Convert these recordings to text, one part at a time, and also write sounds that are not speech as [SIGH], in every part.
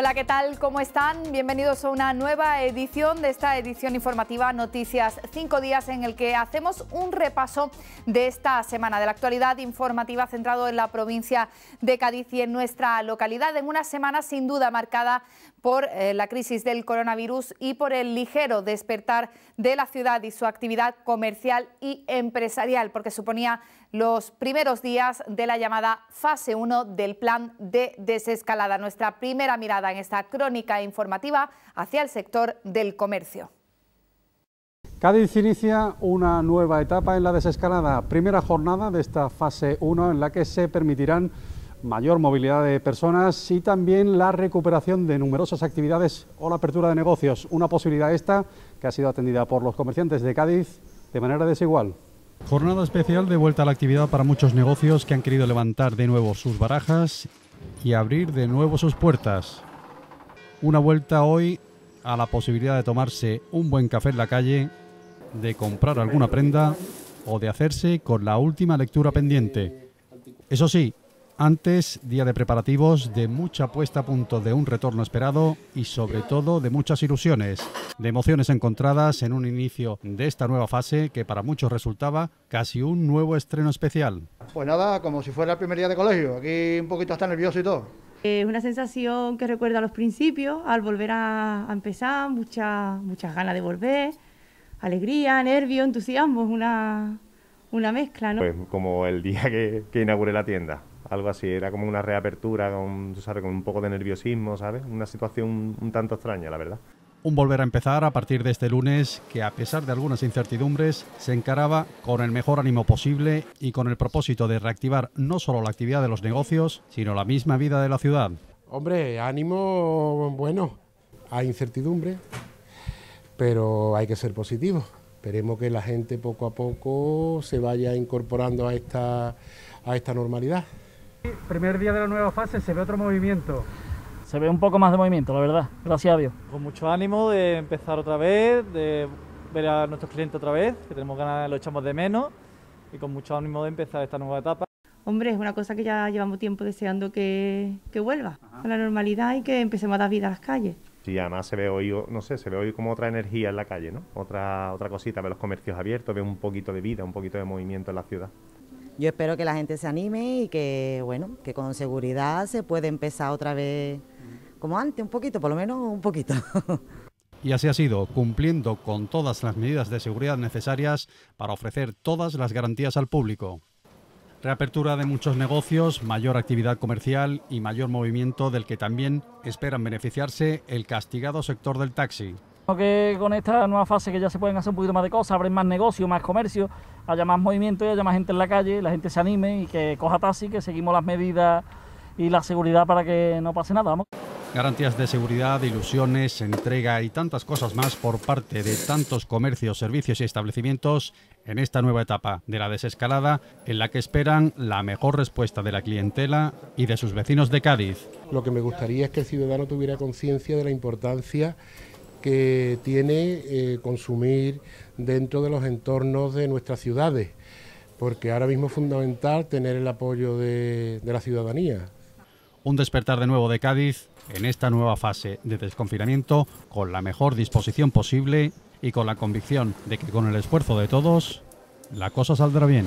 Hola, ¿qué tal? ¿Cómo están? Bienvenidos a una nueva edición de esta edición informativa Noticias 5 Días en el que hacemos un repaso de esta semana, de la actualidad informativa centrado en la provincia de Cádiz y en nuestra localidad, en una semana sin duda marcada por eh, la crisis del coronavirus y por el ligero despertar de la ciudad y su actividad comercial y empresarial, porque suponía los primeros días de la llamada fase 1 del plan de desescalada. Nuestra primera mirada en esta crónica informativa hacia el sector del comercio. Cádiz inicia una nueva etapa en la desescalada, primera jornada de esta fase 1 en la que se permitirán mayor movilidad de personas y también la recuperación de numerosas actividades o la apertura de negocios, una posibilidad esta que ha sido atendida por los comerciantes de Cádiz de manera desigual. Jornada especial de vuelta a la actividad para muchos negocios que han querido levantar de nuevo sus barajas y abrir de nuevo sus puertas. Una vuelta hoy a la posibilidad de tomarse un buen café en la calle, de comprar alguna prenda o de hacerse con la última lectura pendiente. Eso sí, antes, día de preparativos, de mucha puesta a punto de un retorno esperado y sobre todo de muchas ilusiones, de emociones encontradas en un inicio de esta nueva fase que para muchos resultaba casi un nuevo estreno especial. Pues nada, como si fuera el primer día de colegio, aquí un poquito hasta nervioso y todo. Es una sensación que recuerda a los principios, al volver a, empezar, muchas muchas ganas de volver, alegría, nervio, entusiasmo, una, una mezcla, ¿no? Pues como el día que, que inauguré la tienda algo así. Era como una reapertura con, un poco de nerviosismo, ¿sabes? Una situación un tanto extraña, la verdad. Un volver a empezar a partir de este lunes que, a pesar de algunas incertidumbres, se encaraba con el mejor ánimo posible y con el propósito de reactivar no solo la actividad de los negocios, sino la misma vida de la ciudad. Hombre, ánimo bueno, hay incertidumbre, pero hay que ser positivo. Esperemos que la gente poco a poco se vaya incorporando a a esta normalidad. Primer día de la nueva fase se ve otro movimiento. Se ve un poco más de movimiento, la verdad, gracias a Dios. Con mucho ánimo de empezar otra vez, de ver a nuestros clientes otra vez, que tenemos ganas, lo echamos de menos, y con mucho ánimo de empezar esta nueva etapa. Hombre, es una cosa que ya llevamos tiempo deseando que, que vuelva a la normalidad y que empecemos a dar vida a las calles. Sí, además se ve hoy, no sé, se ve hoy como otra energía en la calle, ¿no? Otra, otra cosita, ve los comercios abiertos, ve un poquito de vida, un poquito de movimiento en la ciudad yo espero que la gente se anime y que, bueno, que con seguridad se puede empezar otra vez como antes, un poquito, por lo menos un poquito. [LAUGHS] Y así ha sido, cumpliendo con todas las medidas de seguridad necesarias para ofrecer todas las garantías al público. Reapertura de muchos negocios, mayor actividad comercial y mayor movimiento del que también esperan beneficiarse el castigado sector del taxi que con esta nueva fase que ya se pueden hacer un poquito más de cosas, abren más negocio, más comercio, haya más movimiento y haya más gente en la calle, la gente se anime y que coja taxi, que seguimos las medidas y la seguridad para que no pase nada. Garantías de seguridad, ilusiones, entrega y tantas cosas más por parte de tantos comercios, servicios y establecimientos en esta nueva etapa de la desescalada en la que esperan la mejor respuesta de la clientela y de sus vecinos de Cádiz. Lo que me gustaría es que el ciudadano tuviera conciencia de la importancia que tiene eh, consumir dentro de los entornos de nuestras ciudades, porque ahora mismo es fundamental tener el apoyo de, de la ciudadanía. Un despertar de nuevo de Cádiz en esta nueva fase de desconfinamiento con la mejor disposición posible y con la convicción de que con el esfuerzo de todos la cosa saldrá bien.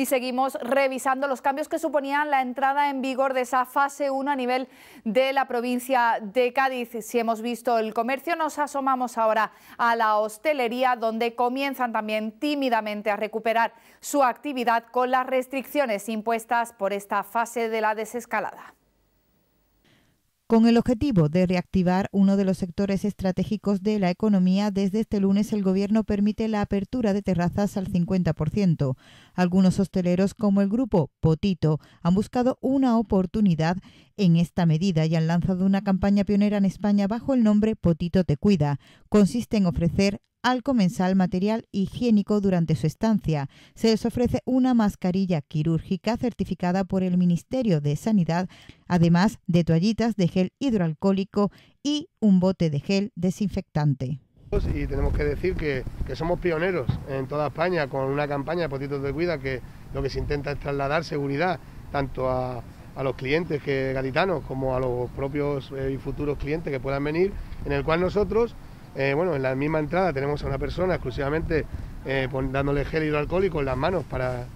y seguimos revisando los cambios que suponían la entrada en vigor de esa fase 1 a nivel de la provincia de Cádiz. Si hemos visto el comercio, nos asomamos ahora a la hostelería, donde comienzan también tímidamente a recuperar su actividad con las restricciones impuestas por esta fase de la desescalada. Con el objetivo de reactivar uno de los sectores estratégicos de la economía, desde este lunes el Gobierno permite la apertura de terrazas al 50%. Algunos hosteleros, como el grupo Potito, han buscado una oportunidad en esta medida y han lanzado una campaña pionera en España bajo el nombre Potito Te Cuida. Consiste en ofrecer al comensal material higiénico durante su estancia. Se les ofrece una mascarilla quirúrgica certificada por el Ministerio de Sanidad, además de toallitas de gel hidroalcohólico y un bote de gel desinfectante. Y tenemos que decir que, somos pioneros en toda España con una campaña de potitos de cuida que lo que se intenta es trasladar seguridad tanto a, los clientes que gaditanos como a los propios eh, y futuros clientes que puedan venir, en el cual nosotros eh, bueno, en la misma entrada tenemos a una persona exclusivamente eh, dándole gel hidroalcohólico en las manos para,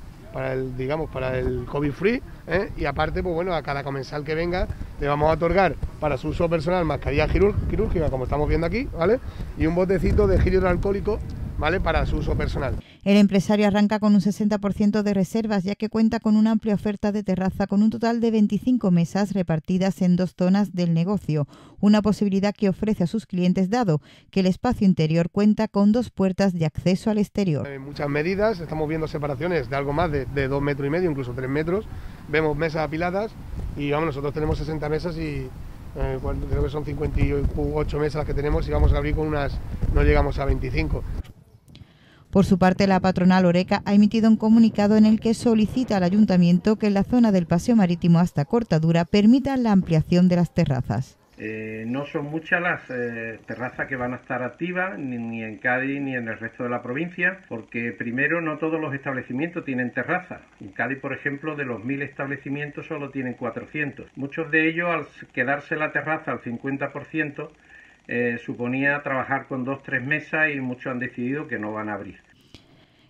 el, digamos, para el COVID free. ¿eh? Y aparte, pues bueno, a cada comensal que venga le vamos a otorgar para su uso personal mascarilla quirúrgica, como estamos viendo aquí, ¿vale? Y un botecito de gel hidroalcohólico para su uso personal. El empresario arranca con un 60% de reservas, ya que cuenta con una amplia oferta de terraza con un total de 25 mesas repartidas en dos zonas del negocio, una posibilidad que ofrece a sus clientes dado que el espacio interior cuenta con dos puertas de acceso al exterior. En muchas medidas estamos viendo separaciones de algo más de, dos metros y medio, incluso tres metros, vemos mesas apiladas y vamos, nosotros tenemos 60 mesas y eh, creo que son 58 mesas las que tenemos y vamos a abrir con unas, no llegamos a 25. Por su parte, la patronal Oreca ha emitido un comunicado en el que solicita al ayuntamiento que en la zona del paseo marítimo hasta Cortadura permita la ampliación de las terrazas. Eh, no son muchas las eh, terrazas que van a estar activas, ni, en Cádiz ni en el resto de la provincia, porque primero no todos los establecimientos tienen terrazas. En Cádiz, por ejemplo, de los mil establecimientos solo tienen 400. Muchos de ellos, al quedarse la terraza al 50%, eh, suponía trabajar con dos, tres mesas y muchos han decidido que no van a abrir.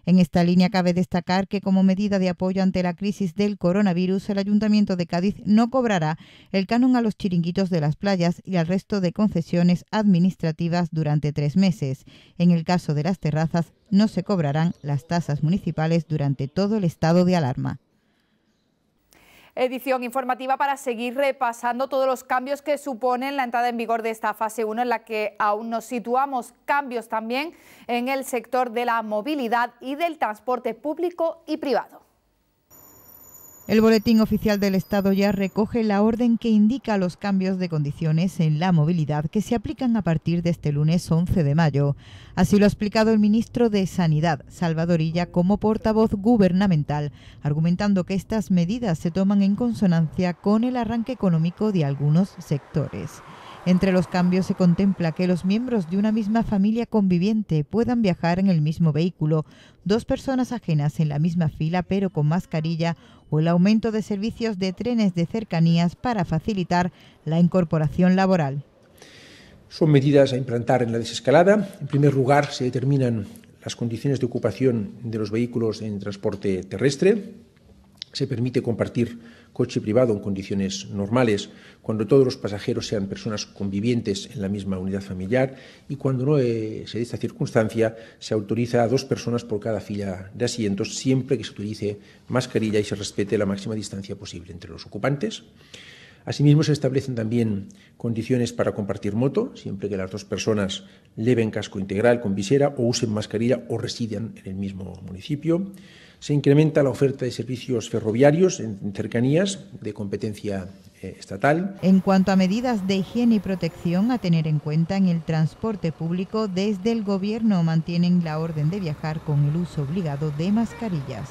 En esta línea cabe destacar que como medida de apoyo ante la crisis del coronavirus, el Ayuntamiento de Cádiz no cobrará el canon a los chiringuitos de las playas y al resto de concesiones administrativas durante tres meses. En el caso de las terrazas, no se cobrarán las tasas municipales durante todo el estado de alarma edición informativa para seguir repasando todos los cambios que suponen la entrada en vigor de esta fase 1 en la que aún nos situamos. Cambios también en el sector de la movilidad y del transporte público y privado. El Boletín Oficial del Estado ya recoge la orden que indica los cambios de condiciones en la movilidad que se aplican a partir de este lunes 11 de mayo. Así lo ha explicado el ministro de Sanidad, Salvador Illa, como portavoz gubernamental, argumentando que estas medidas se toman en consonancia con el arranque económico de algunos sectores. Entre los cambios se contempla que los miembros de una misma familia conviviente puedan viajar en el mismo vehículo, dos personas ajenas en la misma fila pero con mascarilla o el aumento de servicios de trenes de cercanías para facilitar la incorporación laboral. Son medidas a implantar en la desescalada. En primer lugar, se determinan las condiciones de ocupación de los vehículos en transporte terrestre. Se permite compartir coche privado en condiciones normales, cuando todos los pasajeros sean personas convivientes en la misma unidad familiar y cuando no eh, se dé esta circunstancia, se autoriza a dos personas por cada fila de asientos, siempre que se utilice mascarilla y se respete la máxima distancia posible entre los ocupantes. Asimismo, se establecen también condiciones para compartir moto, siempre que las dos personas lleven casco integral con visera o usen mascarilla o residan en el mismo municipio. Se incrementa la oferta de servicios ferroviarios en cercanías de competencia eh, estatal. En cuanto a medidas de higiene y protección a tener en cuenta en el transporte público, desde el Gobierno mantienen la orden de viajar con el uso obligado de mascarillas.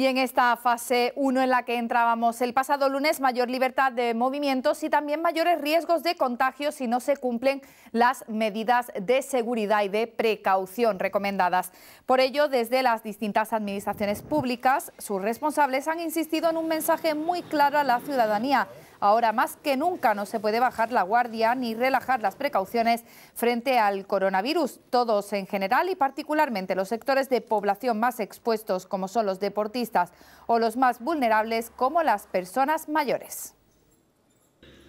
Y en esta fase 1 en la que entrábamos el pasado lunes, mayor libertad de movimientos y también mayores riesgos de contagio si no se cumplen las medidas de seguridad y de precaución recomendadas. Por ello, desde las distintas administraciones públicas, sus responsables han insistido en un mensaje muy claro a la ciudadanía Ahora más que nunca no se puede bajar la guardia ni relajar las precauciones frente al coronavirus. Todos en general y particularmente los sectores de población más expuestos como son los deportistas o los más vulnerables como las personas mayores.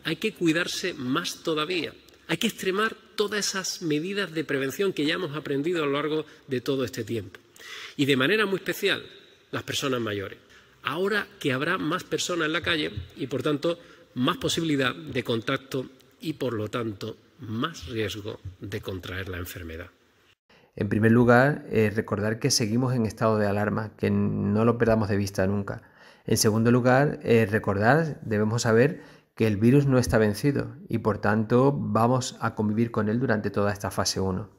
Hay que cuidarse más todavía. Hay que extremar todas esas medidas de prevención que ya hemos aprendido a lo largo de todo este tiempo. Y de manera muy especial, las personas mayores. Ahora que habrá más personas en la calle y, por tanto, más posibilidad de contacto y por lo tanto más riesgo de contraer la enfermedad. En primer lugar, eh, recordar que seguimos en estado de alarma, que no lo perdamos de vista nunca. En segundo lugar, eh, recordar, debemos saber que el virus no está vencido y por tanto vamos a convivir con él durante toda esta fase 1.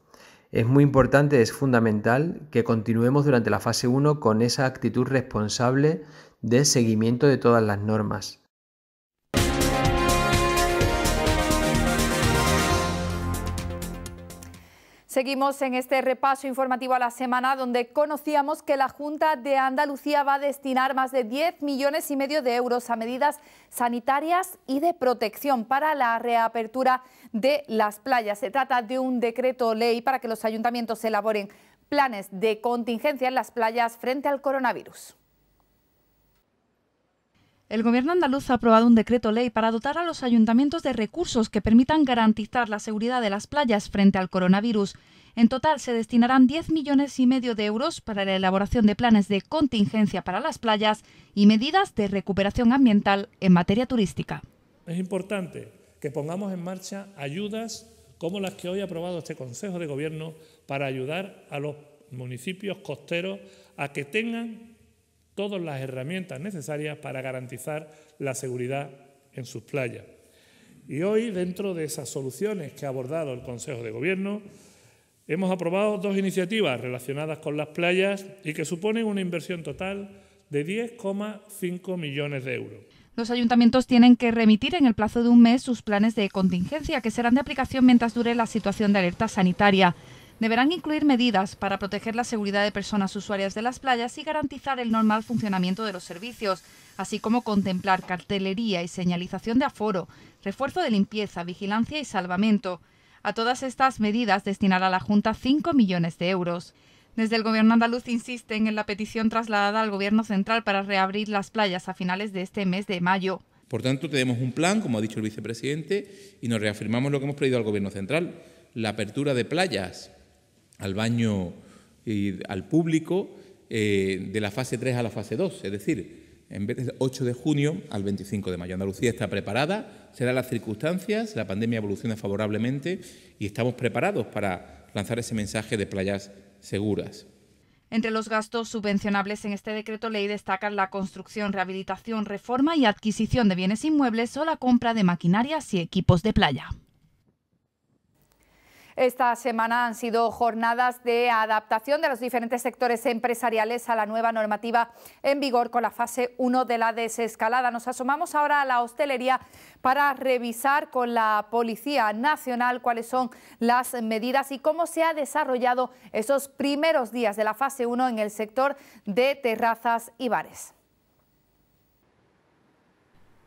Es muy importante, es fundamental que continuemos durante la fase 1 con esa actitud responsable de seguimiento de todas las normas, Seguimos en este repaso informativo a la semana donde conocíamos que la Junta de Andalucía va a destinar más de 10 millones y medio de euros a medidas sanitarias y de protección para la reapertura de las playas. Se trata de un decreto ley para que los ayuntamientos elaboren planes de contingencia en las playas frente al coronavirus. El Gobierno andaluz ha aprobado un decreto ley para dotar a los ayuntamientos de recursos que permitan garantizar la seguridad de las playas frente al coronavirus. En total se destinarán 10 millones y medio de euros para la elaboración de planes de contingencia para las playas y medidas de recuperación ambiental en materia turística. Es importante que pongamos en marcha ayudas como las que hoy ha aprobado este Consejo de Gobierno para ayudar a los municipios costeros a que tengan todas las herramientas necesarias para garantizar la seguridad en sus playas. Y hoy, dentro de esas soluciones que ha abordado el Consejo de Gobierno, hemos aprobado dos iniciativas relacionadas con las playas y que suponen una inversión total de 10,5 millones de euros. Los ayuntamientos tienen que remitir en el plazo de un mes sus planes de contingencia, que serán de aplicación mientras dure la situación de alerta sanitaria deberán incluir medidas para proteger la seguridad de personas usuarias de las playas y garantizar el normal funcionamiento de los servicios, así como contemplar cartelería y señalización de aforo, refuerzo de limpieza, vigilancia y salvamento. A todas estas medidas destinará la Junta 5 millones de euros. Desde el gobierno andaluz insisten en la petición trasladada al gobierno central para reabrir las playas a finales de este mes de mayo. Por tanto, tenemos un plan, como ha dicho el vicepresidente, y nos reafirmamos lo que hemos pedido al gobierno central, la apertura de playas al baño y al público eh, de la fase 3 a la fase 2, es decir, en vez de 8 de junio al 25 de mayo. Andalucía está preparada, serán las circunstancias, la pandemia evoluciona favorablemente y estamos preparados para lanzar ese mensaje de playas seguras. Entre los gastos subvencionables en este decreto ley destacan la construcción, rehabilitación, reforma y adquisición de bienes inmuebles o la compra de maquinarias y equipos de playa. Esta semana han sido jornadas de adaptación de los diferentes sectores empresariales a la nueva normativa en vigor con la fase 1 de la desescalada. Nos asomamos ahora a la hostelería para revisar con la Policía Nacional cuáles son las medidas y cómo se ha desarrollado esos primeros días de la fase 1 en el sector de terrazas y bares.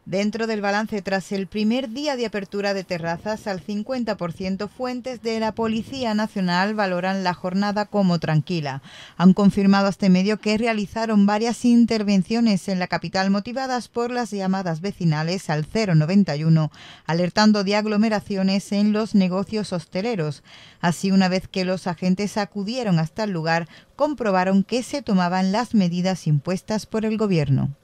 Dentro del balance tras el primer día de apertura de terrazas al 50%, fuentes de la Policía Nacional valoran la jornada como tranquila. Han confirmado a este medio que realizaron varias intervenciones en la capital motivadas por las llamadas vecinales al 091, alertando de aglomeraciones en los negocios hosteleros. Así, una vez que los agentes acudieron hasta el lugar, comprobaron que se tomaban las medidas impuestas por el gobierno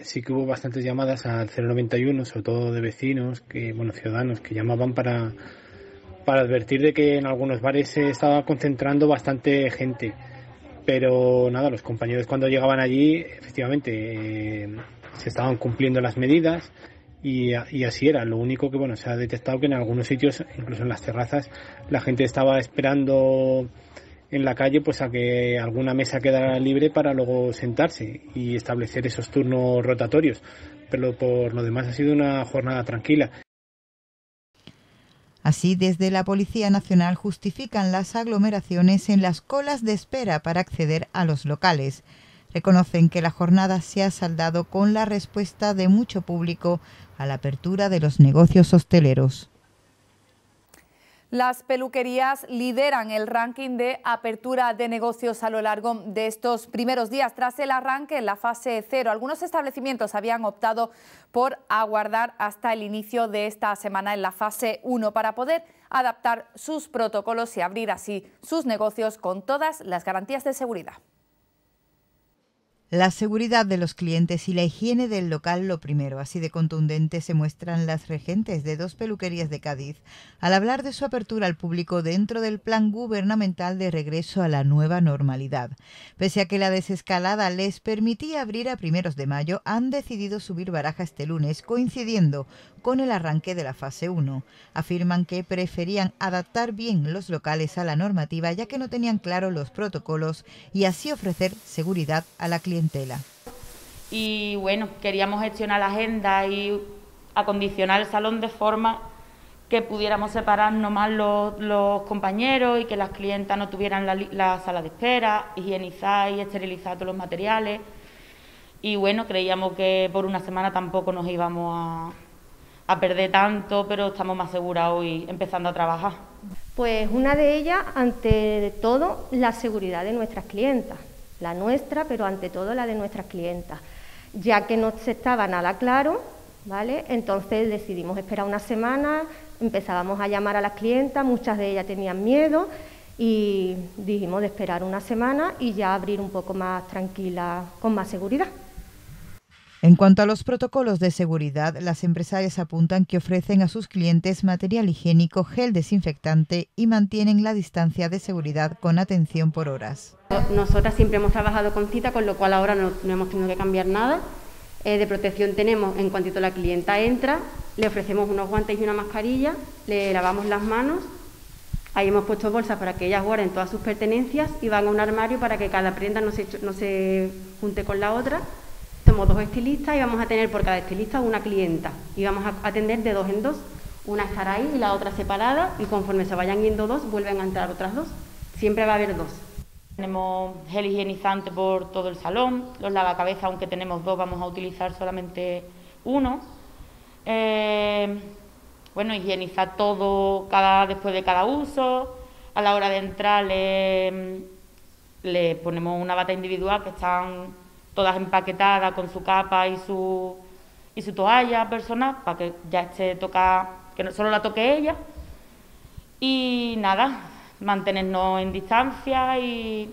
sí que hubo bastantes llamadas al 091, sobre todo de vecinos, que bueno, ciudadanos que llamaban para para advertir de que en algunos bares se estaba concentrando bastante gente. Pero nada, los compañeros cuando llegaban allí, efectivamente, eh, se estaban cumpliendo las medidas y, y, así era. Lo único que, bueno, se ha detectado que en algunos sitios, incluso en las terrazas, la gente estaba esperando en la calle pues a que alguna mesa quedara libre para luego sentarse y establecer esos turnos rotatorios. Pero por lo demás ha sido una jornada tranquila. Así, desde la Policía Nacional justifican las aglomeraciones en las colas de espera para acceder a los locales. Reconocen que la jornada se ha saldado con la respuesta de mucho público a la apertura de los negocios hosteleros. Las peluquerías lideran el ranking de apertura de negocios a lo largo de estos primeros días tras el arranque en la fase cero. Algunos establecimientos habían optado por aguardar hasta el inicio de esta semana en la fase 1 para poder adaptar sus protocolos y abrir así sus negocios con todas las garantías de seguridad. La seguridad de los clientes y la higiene del local lo primero. Así de contundente se muestran las regentes de dos peluquerías de Cádiz al hablar de su apertura al público dentro del plan gubernamental de regreso a la nueva normalidad. Pese a que la desescalada les permitía abrir a primeros de mayo, han decidido subir baraja este lunes, coincidiendo con el arranque de la fase 1. Afirman que preferían adaptar bien los locales a la normativa ya que no tenían claro los protocolos y así ofrecer seguridad a la clientela y bueno, queríamos gestionar la agenda y acondicionar el salón de forma que pudiéramos separarnos más los, compañeros y que las clientas no tuvieran la, sala de espera, higienizar y esterilizar todos los materiales. Y bueno, creíamos que por una semana tampoco nos íbamos a, a perder tanto, pero estamos más seguras hoy empezando a trabajar. Pues una de ellas, ante todo, la seguridad de nuestras clientas la nuestra, pero ante todo la de nuestras clientas. Ya que no se estaba nada claro, ¿vale? Entonces decidimos esperar una semana, empezábamos a llamar a las clientas, muchas de ellas tenían miedo y dijimos de esperar una semana y ya abrir un poco más tranquila, con más seguridad. En cuanto a los protocolos de seguridad, las empresarias apuntan que ofrecen a sus clientes material higiénico, gel desinfectante y mantienen la distancia de seguridad con atención por horas. Nosotras siempre hemos trabajado con cita, con lo cual ahora no, hemos tenido que cambiar nada. Eh, de protección tenemos, en cuanto la clienta entra, le ofrecemos unos guantes y una mascarilla, le lavamos las manos, ahí hemos puesto bolsas para que ellas guarden todas sus pertenencias y van a un armario para que cada prenda no se, no se junte con la otra somos dos estilistas y vamos a tener por cada estilista una clienta y vamos a atender de dos en dos. Una estará ahí y la otra separada y conforme se vayan yendo dos, vuelven a entrar otras dos. Siempre va a haber dos. Tenemos gel higienizante por todo el salón, los lavacabezas, aunque tenemos dos, vamos a utilizar solamente uno. Eh, bueno, higieniza todo cada, después de cada uso. A la hora de entrar le, le ponemos una bata individual que están todas empaquetadas con su capa y su, y su toalla personal, para que ya esté toca, que no solo la toque ella. Y nada, mantenernos en distancia y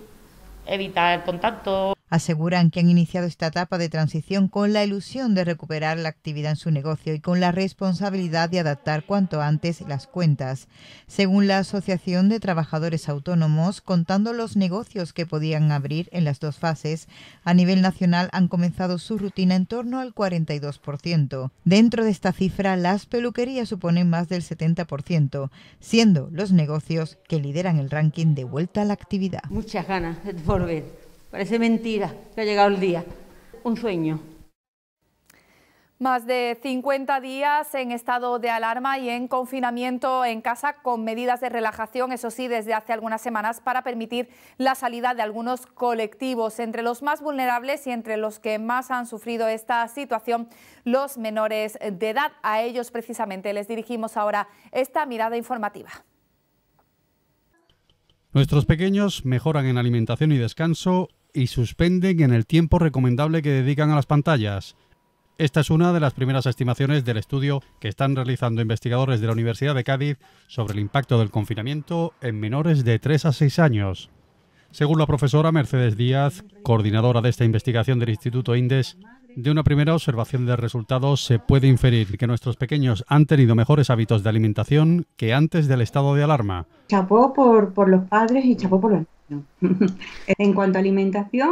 evitar el contacto. Aseguran que han iniciado esta etapa de transición con la ilusión de recuperar la actividad en su negocio y con la responsabilidad de adaptar cuanto antes las cuentas. Según la Asociación de Trabajadores Autónomos, contando los negocios que podían abrir en las dos fases, a nivel nacional han comenzado su rutina en torno al 42%. Dentro de esta cifra, las peluquerías suponen más del 70%, siendo los negocios que lideran el ranking de vuelta a la actividad. Muchas ganas de volver Parece mentira que ha llegado el día. Un sueño. Más de 50 días en estado de alarma y en confinamiento en casa con medidas de relajación, eso sí, desde hace algunas semanas para permitir la salida de algunos colectivos. Entre los más vulnerables y entre los que más han sufrido esta situación, los menores de edad. A ellos precisamente les dirigimos ahora esta mirada informativa. Nuestros pequeños mejoran en alimentación y descanso y suspenden en el tiempo recomendable que dedican a las pantallas. Esta es una de las primeras estimaciones del estudio que están realizando investigadores de la Universidad de Cádiz sobre el impacto del confinamiento en menores de 3 a 6 años. Según la profesora Mercedes Díaz, coordinadora de esta investigación del Instituto INDES, de una primera observación de resultados se puede inferir que nuestros pequeños han tenido mejores hábitos de alimentación que antes del estado de alarma. Chapó por, por los padres y chapó por los niños. [LAUGHS] en cuanto a alimentación,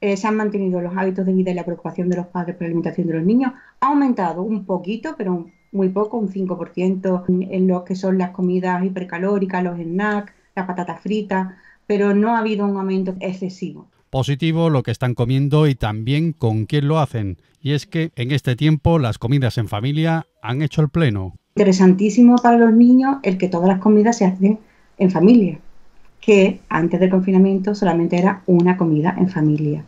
eh, se han mantenido los hábitos de vida y la preocupación de los padres por la alimentación de los niños. Ha aumentado un poquito, pero muy poco, un 5% en lo que son las comidas hipercalóricas, los snacks, las patatas fritas, pero no ha habido un aumento excesivo positivo, lo que están comiendo y también con quién lo hacen. Y es que en este tiempo las comidas en familia han hecho el pleno. Interesantísimo para los niños el que todas las comidas se hacen en familia, que antes del confinamiento solamente era una comida en familia.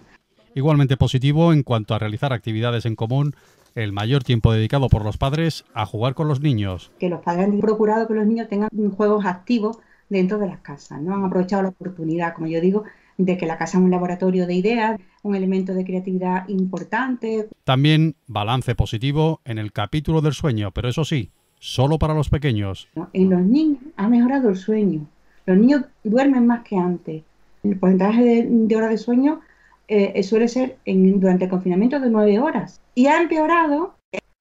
Igualmente positivo en cuanto a realizar actividades en común, el mayor tiempo dedicado por los padres a jugar con los niños. Que los padres han procurado que los niños tengan juegos activos dentro de las casas, ¿no? Han aprovechado la oportunidad, como yo digo, de que la casa es un laboratorio de ideas, un elemento de creatividad importante. También balance positivo en el capítulo del sueño, pero eso sí, solo para los pequeños. En los niños ha mejorado el sueño. Los niños duermen más que antes. El porcentaje de, horas de sueño eh, eh, suele ser en, durante el confinamiento de nueve horas. Y ha empeorado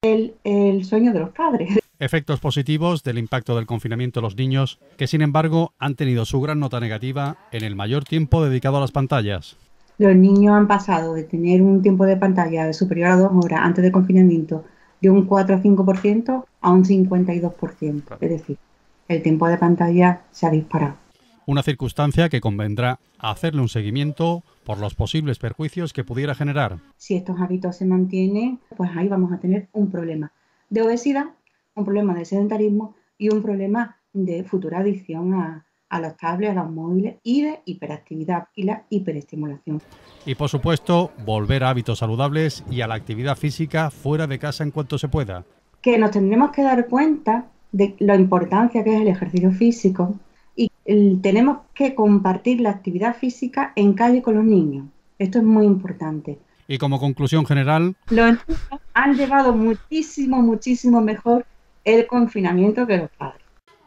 el sueño de los padres efectos positivos del impacto del confinamiento en los niños, que sin embargo han tenido su gran nota negativa en el mayor tiempo dedicado a las pantallas. Los niños han pasado de tener un tiempo de pantalla ...de superior a dos horas antes del confinamiento de un 4 a 5% a un 52%. Es decir, el tiempo de pantalla se ha disparado. Una circunstancia que convendrá hacerle un seguimiento por los posibles perjuicios que pudiera generar. Si estos hábitos se mantienen, pues ahí vamos a tener un problema de obesidad un problema de sedentarismo y un problema de futura adicción a, a los tablets, a los móviles y de hiperactividad y la hiperestimulación. Y por supuesto, volver a hábitos saludables y a la actividad física fuera de casa en cuanto se pueda. Que nos tendremos que dar cuenta de la importancia que es el ejercicio físico y tenemos que compartir la actividad física en calle con los niños. Esto es muy importante. Y como conclusión general... Los niños han llevado muchísimo, muchísimo mejor el confinamiento que los padres.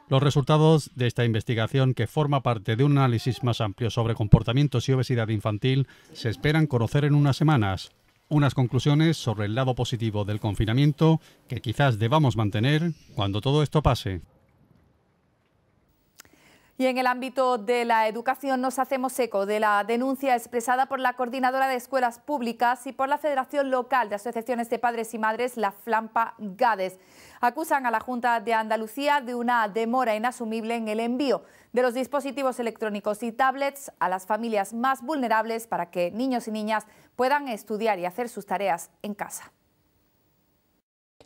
Los resultados de esta investigación, que forma parte de un análisis más amplio sobre comportamientos y obesidad infantil, se esperan conocer en unas semanas. Unas conclusiones sobre el lado positivo del confinamiento que quizás debamos mantener cuando todo esto pase. Y en el ámbito de la educación nos hacemos eco de la denuncia expresada por la Coordinadora de Escuelas Públicas y por la Federación Local de Asociaciones de Padres y Madres, la Flampa Gades acusan a la Junta de Andalucía de una demora inasumible en el envío de los dispositivos electrónicos y tablets a las familias más vulnerables para que niños y niñas puedan estudiar y hacer sus tareas en casa.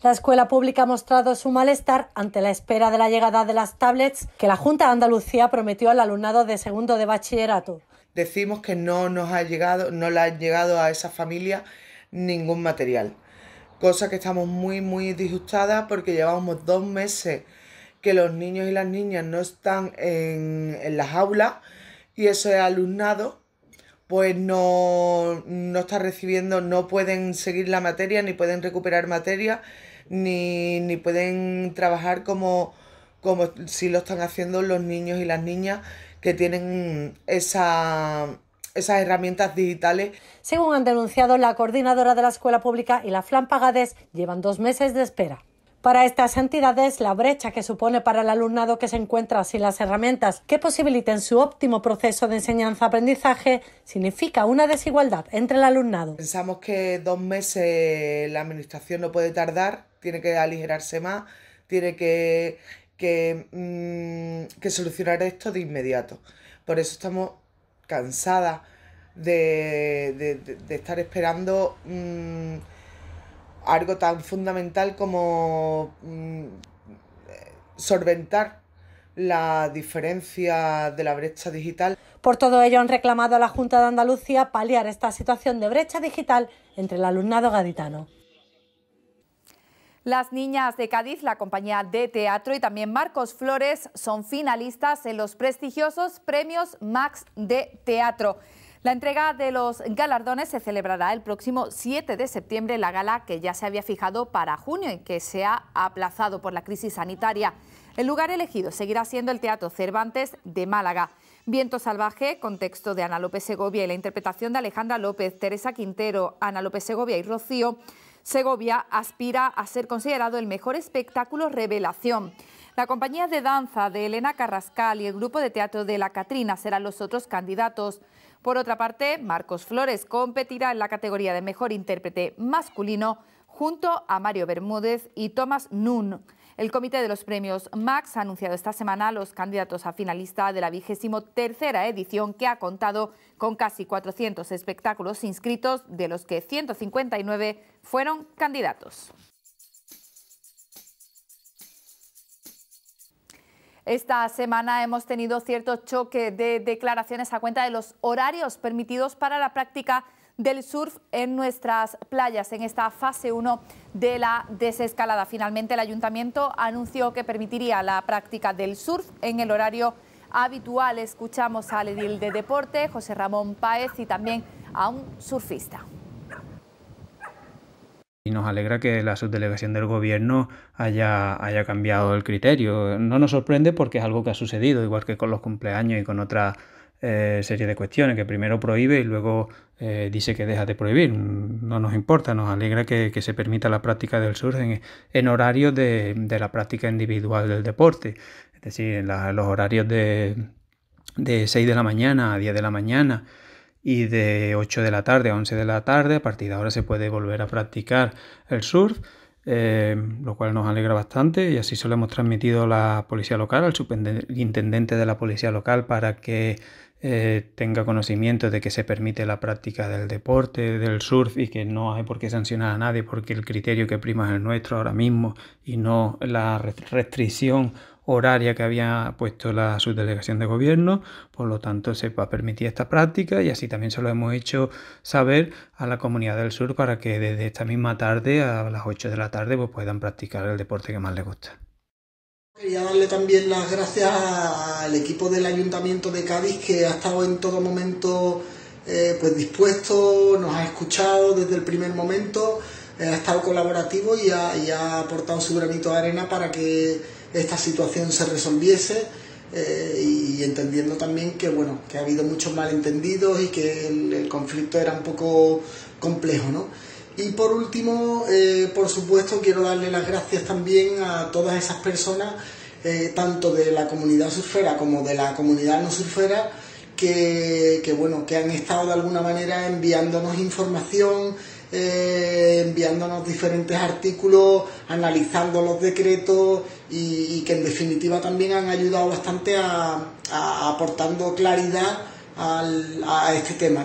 La escuela pública ha mostrado su malestar ante la espera de la llegada de las tablets que la Junta de Andalucía prometió al alumnado de segundo de bachillerato. Decimos que no nos ha llegado, no le ha llegado a esa familia ningún material cosa que estamos muy, muy disgustadas porque llevamos dos meses que los niños y las niñas no están en, las aulas y ese alumnado pues no, no está recibiendo, no pueden seguir la materia, ni pueden recuperar materia, ni, pueden trabajar como, como si lo están haciendo los niños y las niñas que tienen esa, esas herramientas digitales. Según han denunciado, la coordinadora de la escuela pública y la Pagades, llevan dos meses de espera. Para estas entidades, la brecha que supone para el alumnado que se encuentra sin las herramientas que posibiliten su óptimo proceso de enseñanza-aprendizaje significa una desigualdad entre el alumnado. Pensamos que dos meses la Administración no puede tardar, tiene que aligerarse más, tiene que, que mm, solucionar esto de inmediato. Por eso estamos cansada de, estar esperando mm, algo tan fundamental como mm, solventar la diferencia de la brecha digital. Por todo ello han reclamado a la Junta de Andalucía paliar esta situación de brecha digital entre el alumnado gaditano. Las niñas de Cádiz, la compañía de teatro y también Marcos Flores son finalistas en los prestigiosos premios Max de Teatro. La entrega de los galardones se celebrará el próximo 7 de septiembre, la gala que ya se había fijado para junio y que se ha aplazado por la crisis sanitaria. El lugar elegido seguirá siendo el Teatro Cervantes de Málaga. Viento Salvaje, contexto de Ana López Segovia y la interpretación de Alejandra López, Teresa Quintero, Ana López Segovia y Rocío, Segovia aspira a ser considerado el mejor espectáculo revelación. La compañía de danza de Elena Carrascal y el grupo de teatro de La Catrina serán los otros candidatos. Por otra parte, Marcos Flores competirá en la categoría de mejor intérprete masculino junto a Mario Bermúdez y Tomás Nun. El comité de los premios Max ha anunciado esta semana los candidatos a finalista de la vigésimo tercera edición que ha contado con casi 400 espectáculos inscritos, de los que 159 fueron candidatos. Esta semana hemos tenido cierto choque de declaraciones a cuenta de los horarios permitidos para la práctica del surf en nuestras playas en esta fase 1 de la desescalada. Finalmente, el ayuntamiento anunció que permitiría la práctica del surf en el horario habitual. Escuchamos al edil de deporte, José Ramón Páez, y también a un surfista. Y nos alegra que la subdelegación del gobierno haya, haya cambiado el criterio. No nos sorprende porque es algo que ha sucedido, igual que con los cumpleaños y con otras eh, serie de cuestiones, que primero prohíbe y luego eh, dice que deja de prohibir. Mm, no nos importa, nos alegra que, se permita la práctica del surf en, horarios de, la práctica individual del deporte, es decir, en los horarios de, de 6 de la mañana a 10 de la mañana y de 8 de la tarde a 11 de la tarde. A partir de ahora se puede volver a practicar el surf. Eh, lo cual nos alegra bastante y así se lo hemos transmitido a la policía local, al intendente de la policía local, para que eh, tenga conocimiento de que se permite la práctica del deporte, del surf y que no hay por qué sancionar a nadie porque el criterio que prima es el nuestro ahora mismo y no la restricción horaria que había puesto la subdelegación de gobierno, por lo tanto se va a permitir esta práctica y así también se lo hemos hecho saber a la comunidad del sur para que desde esta misma tarde a las 8 de la tarde pues puedan practicar el deporte que más les gusta. Quería darle también las gracias al equipo del Ayuntamiento de Cádiz que ha estado en todo momento eh, pues dispuesto, nos ha escuchado desde el primer momento, eh, ha estado colaborativo y ha, y ha aportado su granito de arena para que esta situación se resolviese eh, y entendiendo también que bueno que ha habido muchos malentendidos y que el, conflicto era un poco complejo ¿no? y por último eh, por supuesto quiero darle las gracias también a todas esas personas eh, tanto de la comunidad surfera como de la comunidad no surfera que bueno que han estado de alguna manera enviándonos información enviándonos diferentes artículos analizando los decretos y, que en definitiva también han ayudado bastante a, aportando claridad a este tema,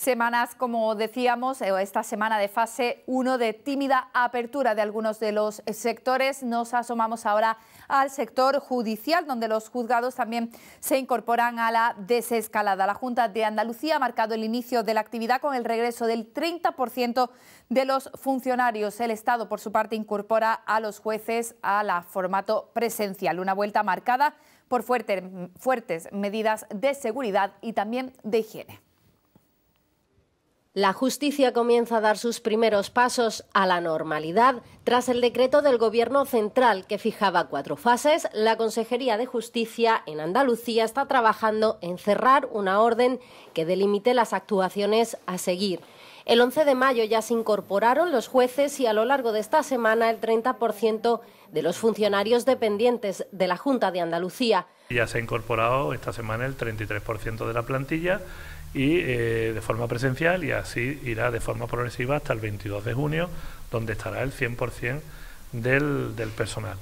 semanas, como decíamos, eh, esta semana de fase 1 de tímida apertura de algunos de los sectores. Nos asomamos ahora al sector judicial, donde los juzgados también se incorporan a la desescalada. La Junta de Andalucía ha marcado el inicio de la actividad con el regreso del 30% de los funcionarios. El Estado, por su parte, incorpora a los jueces a la formato presencial, una vuelta marcada por fuertes, fuertes medidas de seguridad y también de higiene. La justicia comienza a dar sus primeros pasos a la normalidad tras el decreto del Gobierno central que fijaba cuatro fases. La Consejería de Justicia en Andalucía está trabajando en cerrar una orden que delimite las actuaciones a seguir. El 11 de mayo ya se incorporaron los jueces y a lo largo de esta semana el 30% de los funcionarios dependientes de la Junta de Andalucía. Ya se ha incorporado esta semana el 33% de la plantilla y eh, de forma presencial y así irá de forma progresiva hasta el 22 de junio, donde estará el 100% del, del personal.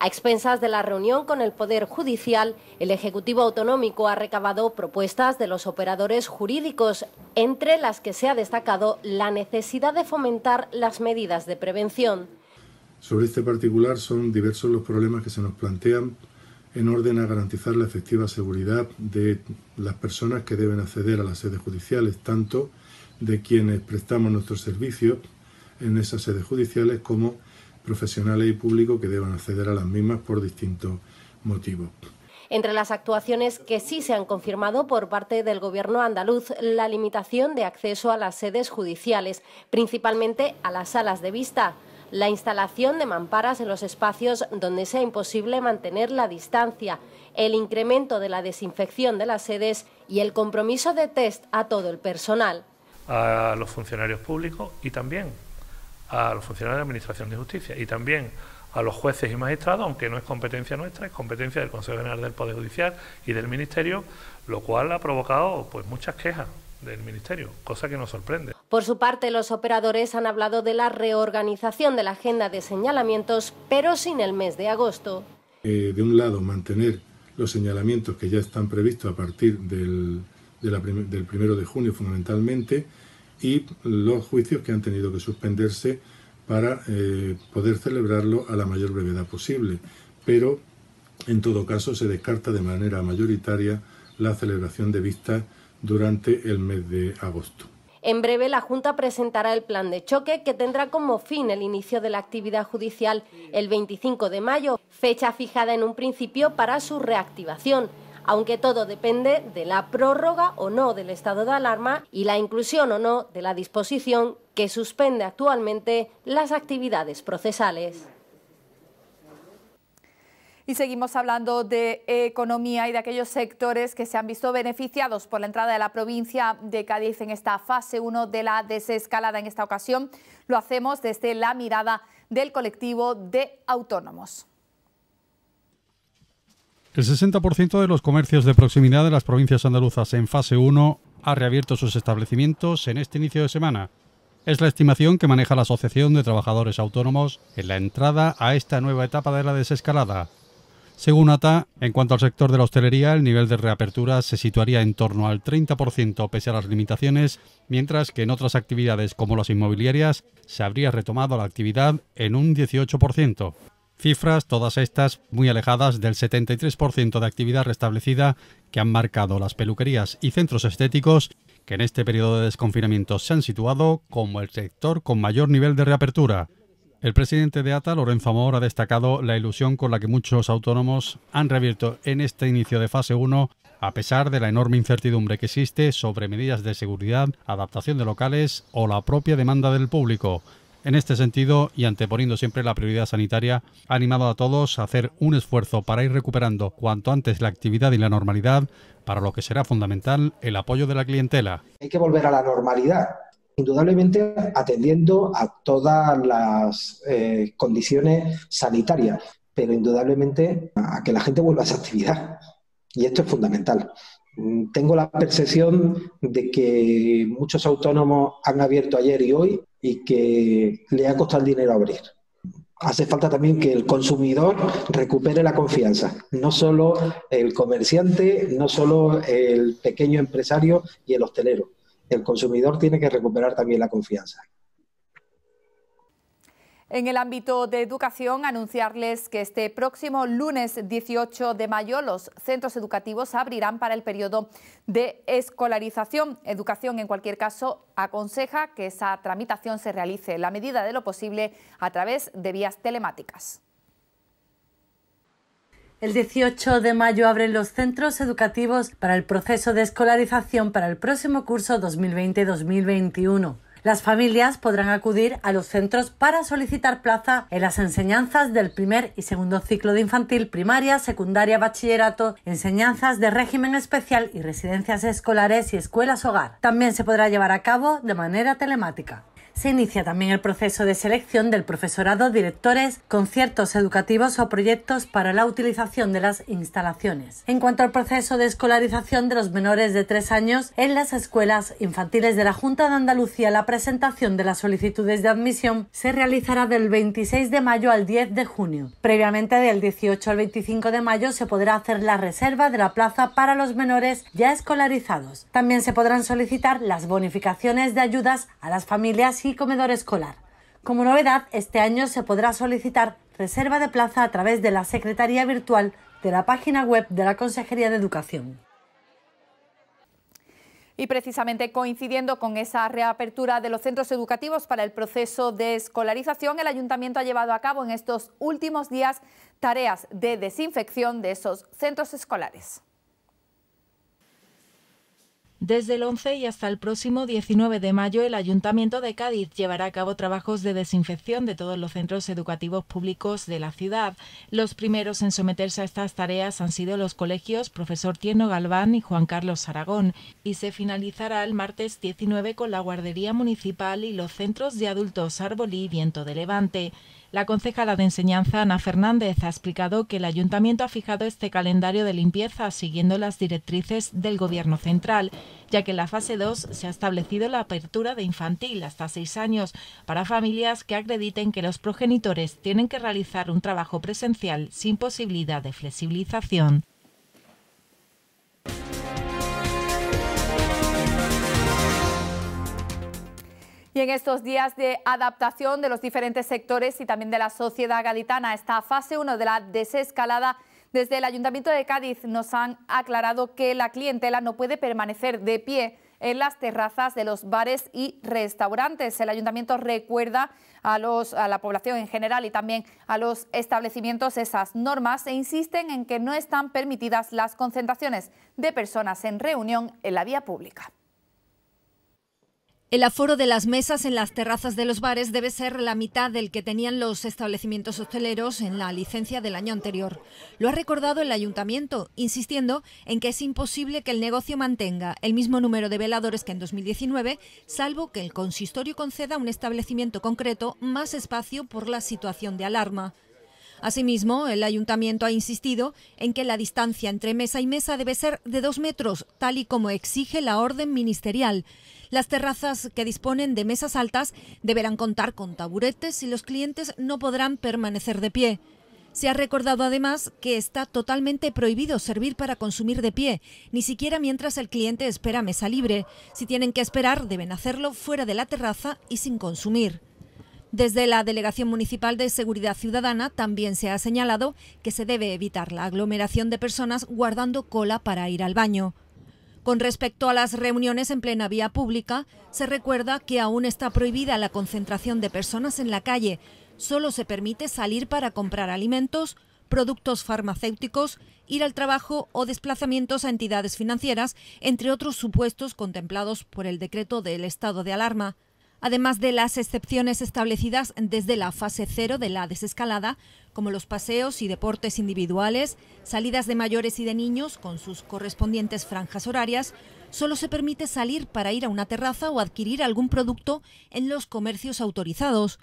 A expensas de la reunión con el Poder Judicial, el Ejecutivo Autonómico ha recabado propuestas de los operadores jurídicos, entre las que se ha destacado la necesidad de fomentar las medidas de prevención. Sobre este particular son diversos los problemas que se nos plantean en orden a garantizar la efectiva seguridad de las personas que deben acceder a las sedes judiciales, tanto de quienes prestamos nuestros servicios en esas sedes judiciales como profesionales y públicos que deban acceder a las mismas por distintos motivos. Entre las actuaciones que sí se han confirmado por parte del Gobierno andaluz, la limitación de acceso a las sedes judiciales, principalmente a las salas de vista la instalación de mamparas en los espacios donde sea imposible mantener la distancia, el incremento de la desinfección de las sedes y el compromiso de test a todo el personal. A los funcionarios públicos y también a los funcionarios de la Administración de Justicia y también a los jueces y magistrados, aunque no es competencia nuestra, es competencia del Consejo General del Poder Judicial y del Ministerio, lo cual ha provocado pues muchas quejas del Ministerio, cosa que nos sorprende. Por su parte, los operadores han hablado de la reorganización de la agenda de señalamientos, pero sin el mes de agosto. Eh, de un lado, mantener los señalamientos que ya están previstos a partir del, de del primero de junio fundamentalmente y los juicios que han tenido que suspenderse para eh, poder celebrarlo a la mayor brevedad posible. Pero, en todo caso, se descarta de manera mayoritaria la celebración de vistas durante el mes de agosto. En breve, la Junta presentará el plan de choque que tendrá como fin el inicio de la actividad judicial el 25 de mayo, fecha fijada en un principio para su reactivación, aunque todo depende de la prórroga o no del estado de alarma y la inclusión o no de la disposición que suspende actualmente las actividades procesales. Y seguimos hablando de economía y de aquellos sectores que se han visto beneficiados por la entrada de la provincia de Cádiz en esta fase 1 de la desescalada. En esta ocasión lo hacemos desde la mirada del colectivo de autónomos. El 60% de los comercios de proximidad de las provincias andaluzas en fase 1 ha reabierto sus establecimientos en este inicio de semana. Es la estimación que maneja la Asociación de Trabajadores Autónomos en la entrada a esta nueva etapa de la desescalada. Según ATA, en cuanto al sector de la hostelería, el nivel de reapertura se situaría en torno al 30% pese a las limitaciones, mientras que en otras actividades como las inmobiliarias se habría retomado la actividad en un 18%. Cifras todas estas muy alejadas del 73% de actividad restablecida que han marcado las peluquerías y centros estéticos que en este periodo de desconfinamiento se han situado como el sector con mayor nivel de reapertura. El presidente de ATA, Lorenzo Amor, ha destacado la ilusión con la que muchos autónomos han reabierto en este inicio de fase 1, a pesar de la enorme incertidumbre que existe sobre medidas de seguridad, adaptación de locales o la propia demanda del público. En este sentido, y anteponiendo siempre la prioridad sanitaria, ha animado a todos a hacer un esfuerzo para ir recuperando cuanto antes la actividad y la normalidad, para lo que será fundamental el apoyo de la clientela. Hay que volver a la normalidad indudablemente atendiendo a todas las eh, condiciones sanitarias, pero indudablemente a que la gente vuelva a esa actividad. Y esto es fundamental. Mm, tengo la percepción de que muchos autónomos han abierto ayer y hoy y que le ha costado el dinero abrir. Hace falta también que el consumidor recupere la confianza, no solo el comerciante, no solo el pequeño empresario y el hostelero el consumidor tiene que recuperar también la confianza. En el ámbito de educación, anunciarles que este próximo lunes 18 de mayo los centros educativos abrirán para el periodo de escolarización. Educación, en cualquier caso, aconseja que esa tramitación se realice en la medida de lo posible a través de vías telemáticas. El 18 de mayo abren los centros educativos para el proceso de escolarización para el próximo curso 2020-2021. Las familias podrán acudir a los centros para solicitar plaza en las enseñanzas del primer y segundo ciclo de infantil, primaria, secundaria, bachillerato, enseñanzas de régimen especial y residencias escolares y escuelas hogar. También se podrá llevar a cabo de manera telemática se inicia también el proceso de selección del profesorado, directores, conciertos educativos o proyectos para la utilización de las instalaciones. En cuanto al proceso de escolarización de los menores de tres años en las escuelas infantiles de la Junta de Andalucía, la presentación de las solicitudes de admisión se realizará del 26 de mayo al 10 de junio. Previamente, del 18 al 25 de mayo se podrá hacer la reserva de la plaza para los menores ya escolarizados. También se podrán solicitar las bonificaciones de ayudas a las familias y comedor escolar. Como novedad, este año se podrá solicitar reserva de plaza a través de la Secretaría Virtual de la página web de la Consejería de Educación. Y precisamente coincidiendo con esa reapertura de los centros educativos para el proceso de escolarización, el ayuntamiento ha llevado a cabo en estos últimos días tareas de desinfección de esos centros escolares. Desde el 11 y hasta el próximo 19 de mayo, el Ayuntamiento de Cádiz llevará a cabo trabajos de desinfección de todos los centros educativos públicos de la ciudad. Los primeros en someterse a estas tareas han sido los colegios Profesor Tierno Galván y Juan Carlos Aragón, y se finalizará el martes 19 con la Guardería Municipal y los centros de adultos Árbol y Viento de Levante. La concejala de enseñanza Ana Fernández ha explicado que el ayuntamiento ha fijado este calendario de limpieza siguiendo las directrices del Gobierno central, ya que en la fase 2 se ha establecido la apertura de infantil hasta seis años para familias que acrediten que los progenitores tienen que realizar un trabajo presencial sin posibilidad de flexibilización. Y en estos días de adaptación de los diferentes sectores y también de la sociedad gaditana esta fase 1 de la desescalada, desde el Ayuntamiento de Cádiz nos han aclarado que la clientela no puede permanecer de pie en las terrazas de los bares y restaurantes. El ayuntamiento recuerda a, a la población en general y también a los establecimientos esas normas e insisten en que no están permitidas las concentraciones de personas en reunión en la vía pública. El aforo de las mesas en las terrazas de los bares debe ser la mitad del que tenían los establecimientos hosteleros en la licencia del año anterior. Lo ha recordado el ayuntamiento, insistiendo en que es imposible que el negocio mantenga el mismo número de veladores que en 2019, salvo que el consistorio conceda un establecimiento concreto más espacio por la situación de alarma. Asimismo, el ayuntamiento ha insistido en que la distancia entre mesa y mesa debe ser de dos metros, tal y como exige la orden ministerial. Las terrazas que disponen de mesas altas deberán contar con taburetes y los clientes no podrán permanecer de pie. Se ha recordado además que está totalmente prohibido servir para consumir de pie, ni siquiera mientras el cliente espera mesa libre. Si tienen que esperar, deben hacerlo fuera de la terraza y sin consumir. Desde la Delegación Municipal de Seguridad Ciudadana también se ha señalado que se debe evitar la aglomeración de personas guardando cola para ir al baño. Con respecto a las reuniones en plena vía pública, se recuerda que aún está prohibida la concentración de personas en la calle. Solo se permite salir para comprar alimentos, productos farmacéuticos, ir al trabajo o desplazamientos a entidades financieras, entre otros supuestos contemplados por el decreto del estado de alarma además de las excepciones establecidas desde la fase cero de la desescalada, como los paseos y deportes individuales, salidas de mayores y de niños con sus correspondientes franjas horarias, solo se permite salir para ir a una terraza o adquirir algún producto en los comercios autorizados.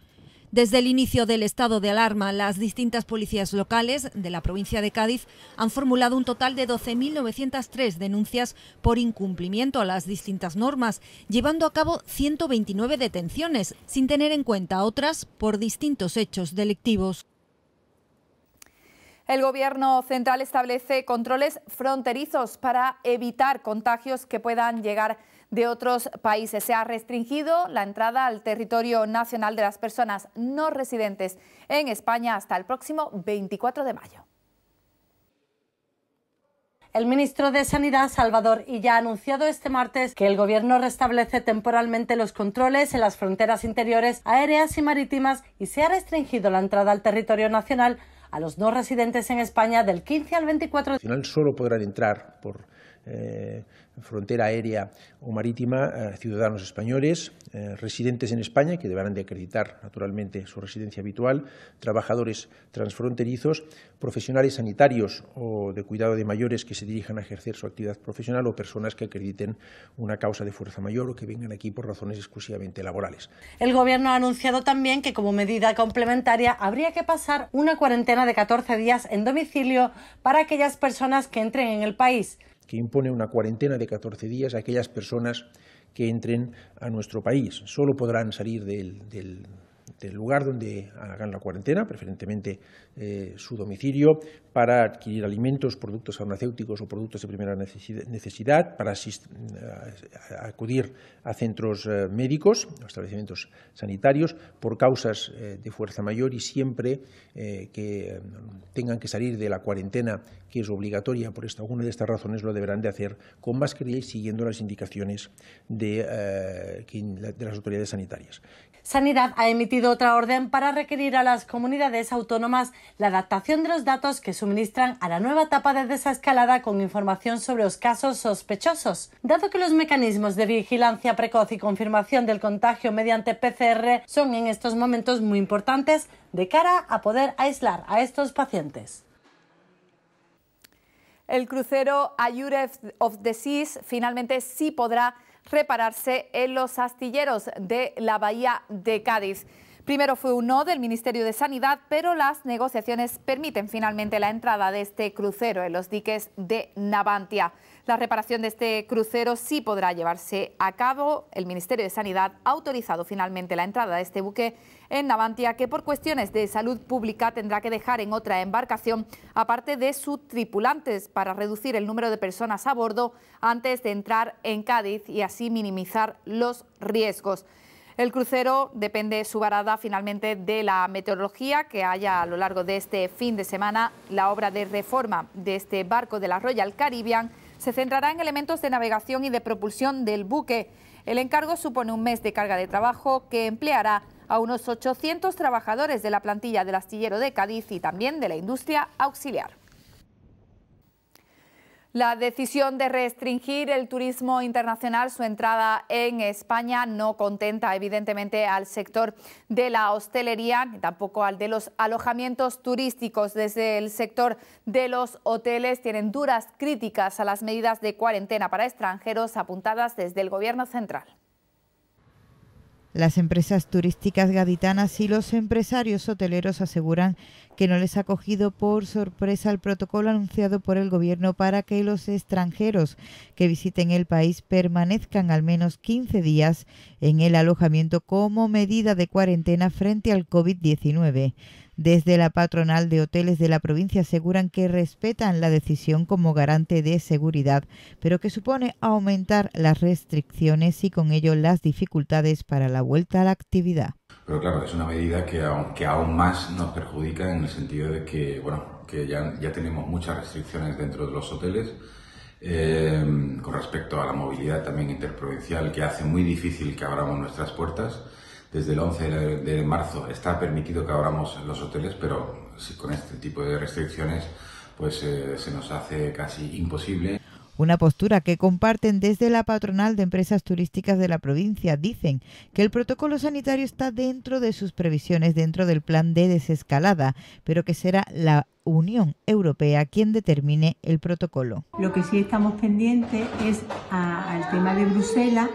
Desde el inicio del estado de alarma, las distintas policías locales de la provincia de Cádiz han formulado un total de 12.903 denuncias por incumplimiento a las distintas normas, llevando a cabo 129 detenciones, sin tener en cuenta otras por distintos hechos delictivos. El Gobierno central establece controles fronterizos para evitar contagios que puedan llegar a de otros países. Se ha restringido la entrada al territorio nacional de las personas no residentes en España hasta el próximo 24 de mayo. El ministro de Sanidad, Salvador Illa, ha anunciado este martes que el gobierno restablece temporalmente los controles en las fronteras interiores, aéreas y marítimas y se ha restringido la entrada al territorio nacional a los no residentes en España del 15 al 24. Al final solo podrán entrar por eh, frontera aérea o marítima eh, ciudadanos españoles, eh, residentes en España, que deberán de acreditar naturalmente su residencia habitual, trabajadores transfronterizos, profesionales sanitarios o de cuidado de mayores que se dirijan a ejercer su actividad profesional o personas que acrediten una causa de fuerza mayor o que vengan aquí por razones exclusivamente laborales. El Gobierno ha anunciado también que como medida complementaria habría que pasar una cuarentena de 14 días en domicilio para aquellas personas que entren en el país que impone una cuarentena de 14 días a aquellas personas que entren a nuestro país. Solo podrán salir del, del, del lugar donde hagan la cuarentena, preferentemente eh, su domicilio, para adquirir alimentos, productos farmacéuticos o productos de primera necesidad, para eh, acudir a centros eh, médicos a establecimientos sanitarios por causas de fuerza mayor y siempre que mm, tengan que salir de la cuarentena, que es obligatoria por esta, alguna de estas razones, lo deberán de hacer con mascarilla y siguiendo las indicaciones de las autoridades sanitarias. Sanidad ha emitido otra orden para requerir a las comunidades autónomas la adaptación de los datos que suministran a la nueva etapa de desescalada con información sobre los casos sospechosos. Dado que los mecanismos de vigilancia precoz y confirmación del contagio mediante PCR son en estos momentos muy importantes de cara a poder aislar a estos pacientes. El crucero Ayure of the Seas finalmente sí podrá repararse en los astilleros de la Bahía de Cádiz. Primero fue un no del Ministerio de Sanidad, pero las negociaciones permiten finalmente la entrada de este crucero en los diques de Navantia. La reparación de este crucero sí podrá llevarse a cabo. El Ministerio de Sanidad ha autorizado finalmente la entrada de este buque en Navantia, que por cuestiones de salud pública tendrá que dejar en otra embarcación, aparte de sus tripulantes, para reducir el número de personas a bordo antes de entrar en Cádiz y así minimizar los riesgos. El crucero depende su varada finalmente de la meteorología que haya a lo largo de este fin de semana. La obra de reforma de este barco de la Royal Caribbean se centrará en elementos de navegación y de propulsión del buque. El encargo supone un mes de carga de trabajo que empleará a unos 800 trabajadores de la plantilla del astillero de Cádiz y también de la industria auxiliar. La decisión de restringir el turismo internacional, su entrada en España, no contenta evidentemente al sector de la hostelería, tampoco al de los alojamientos turísticos. Desde el sector de los hoteles tienen duras críticas a las medidas de cuarentena para extranjeros apuntadas desde el Gobierno central. Las empresas turísticas gaditanas y los empresarios hoteleros aseguran que no les ha cogido por sorpresa el protocolo anunciado por el gobierno para que los extranjeros que visiten el país permanezcan al menos 15 días en el alojamiento como medida de cuarentena frente al COVID-19. Desde la patronal de hoteles de la provincia aseguran que respetan la decisión como garante de seguridad, pero que supone aumentar las restricciones y con ello las dificultades para la vuelta a la actividad. Pero claro, es una medida que aún, aún más nos perjudica en el sentido de que, bueno, que ya, ya tenemos muchas restricciones dentro de los hoteles. Eh, con respecto a la movilidad también interprovincial que hace muy difícil que abramos nuestras puertas. Desde el 11 de, marzo está permitido que abramos los hoteles, pero con este tipo de restricciones pues eh, se nos hace casi imposible. Una postura que comparten desde la patronal de empresas turísticas de la provincia. Dicen que el protocolo sanitario está dentro de sus previsiones, dentro del plan de desescalada, pero que será la Unión Europea quien determine el protocolo. Lo que sí estamos pendientes es al tema de Bruselas,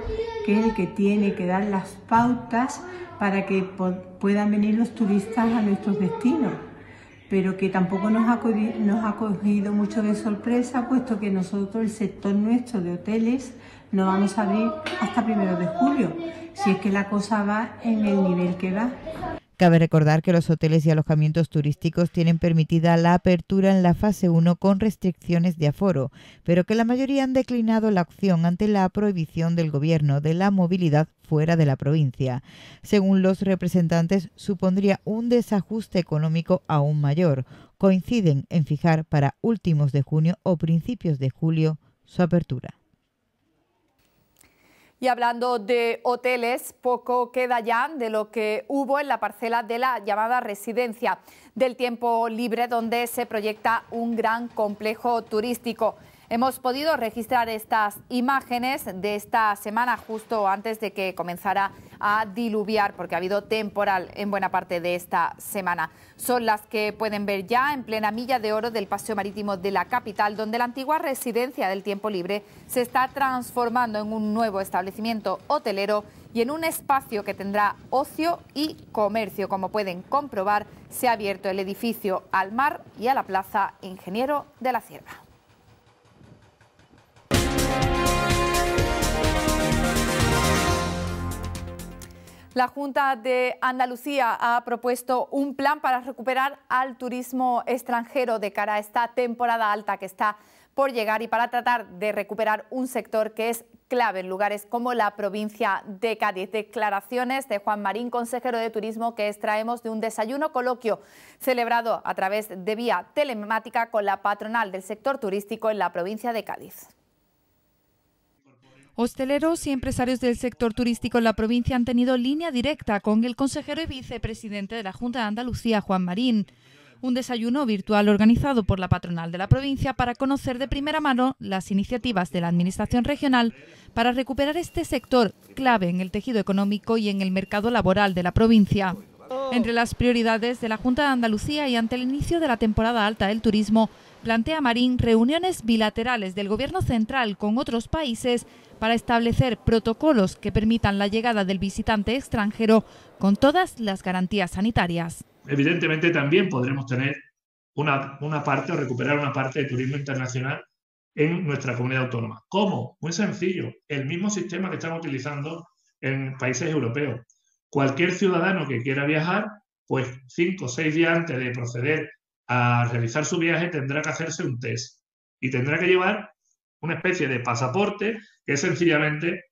que es el que tiene que dar las pautas para que puedan venir los turistas a nuestros destinos pero que tampoco nos ha, cogido, mucho de sorpresa, puesto que nosotros, el sector nuestro de hoteles, no vamos a abrir hasta primero de julio, si es que la cosa va en el nivel que va. Cabe recordar que los hoteles y alojamientos turísticos tienen permitida la apertura en la fase 1 con restricciones de aforo, pero que la mayoría han declinado la opción ante la prohibición del gobierno de la movilidad fuera de la provincia. Según los representantes, supondría un desajuste económico aún mayor. Coinciden en fijar para últimos de junio o principios de julio su apertura. Y hablando de hoteles, poco queda ya de lo que hubo en la parcela de la llamada residencia del tiempo libre, donde se proyecta un gran complejo turístico. Hemos podido registrar estas imágenes de esta semana justo antes de que comenzara a diluviar porque ha habido temporal en buena parte de esta semana. Son las que pueden ver ya en plena milla de oro del paseo marítimo de la capital, donde la antigua residencia del tiempo libre se está transformando en un nuevo establecimiento hotelero y en un espacio que tendrá ocio y comercio. Como pueden comprobar, se ha abierto el edificio al mar y a la plaza Ingeniero de la Sierra. La Junta de Andalucía ha propuesto un plan para recuperar al turismo extranjero de cara a esta temporada alta que está por llegar y para tratar de recuperar un sector que es clave en lugares como la provincia de Cádiz. Declaraciones de Juan Marín, consejero de Turismo, que extraemos de un desayuno coloquio celebrado a través de vía telemática con la patronal del sector turístico en la provincia de Cádiz. Hosteleros y empresarios del sector turístico en la provincia han tenido línea directa con el consejero y vicepresidente de la Junta de Andalucía, Juan Marín. Un desayuno virtual organizado por la patronal de la provincia para conocer de primera mano las iniciativas de la Administración regional para recuperar este sector clave en el tejido económico y en el mercado laboral de la provincia. Entre las prioridades de la Junta de Andalucía y ante el inicio de la temporada alta del turismo plantea Marín reuniones bilaterales del Gobierno central con otros países para establecer protocolos que permitan la llegada del visitante extranjero con todas las garantías sanitarias. Evidentemente también podremos tener una, parte o recuperar una parte de turismo internacional en nuestra comunidad autónoma. ¿Cómo? Muy sencillo, el mismo sistema que estamos utilizando en países europeos. Cualquier ciudadano que quiera viajar, pues cinco o seis días antes de proceder a realizar su viaje tendrá que hacerse un test y tendrá que llevar una especie de pasaporte que es sencillamente